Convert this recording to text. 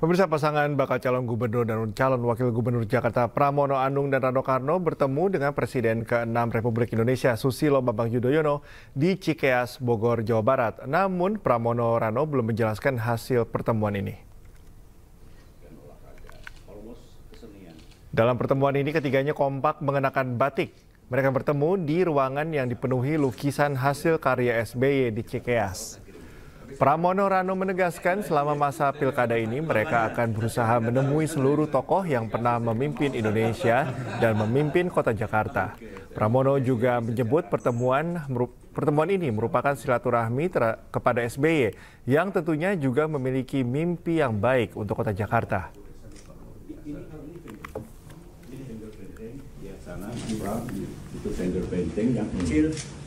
Pemirsa pasangan bakal calon gubernur dan calon wakil gubernur Jakarta Pramono Anung dan Rano Karno bertemu dengan Presiden ke-6 Republik Indonesia Susilo Bambang Yudhoyono di Cikeas, Bogor, Jawa Barat. Namun Pramono Rano belum menjelaskan hasil pertemuan ini. Dalam pertemuan ini ketiganya kompak mengenakan batik. Mereka bertemu di ruangan yang dipenuhi lukisan hasil karya SBY di Cikeas. Pramono Rano menegaskan selama masa pilkada ini mereka akan berusaha menemui seluruh tokoh yang pernah memimpin Indonesia dan memimpin kota Jakarta. Pramono juga menyebut pertemuan pertemuan ini merupakan silaturahmi kepada SBY yang tentunya juga memiliki mimpi yang baik untuk kota Jakarta. Ini, ini, ini,